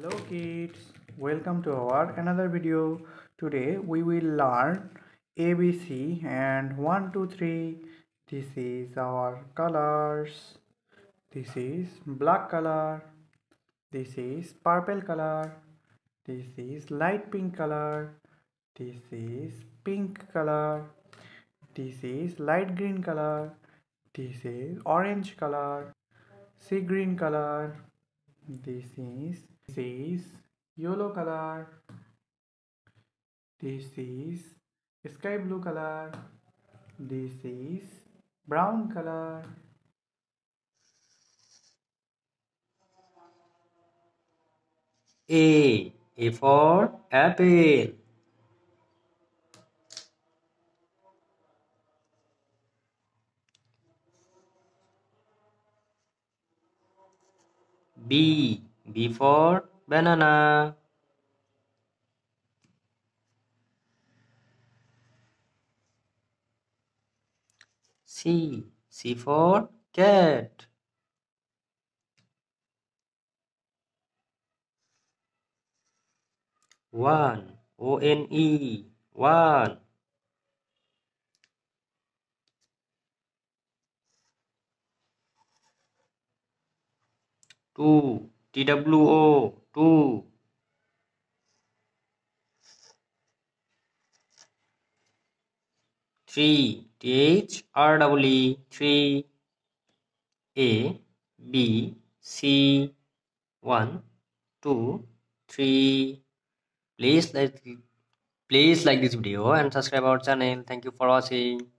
hello kids welcome to our another video today we will learn abc and one two three. this is our colors this is black color this is purple color this is light pink color this is pink color this is light green color this is orange color sea green color this is this is yellow color this is sky blue color this is brown color A A for apple B B for banana. C. C for cat. One. O N E. One. Two. TWO2 3 H R REE 3 A B C 1 2 3 please like please like this video and subscribe our channel thank you for watching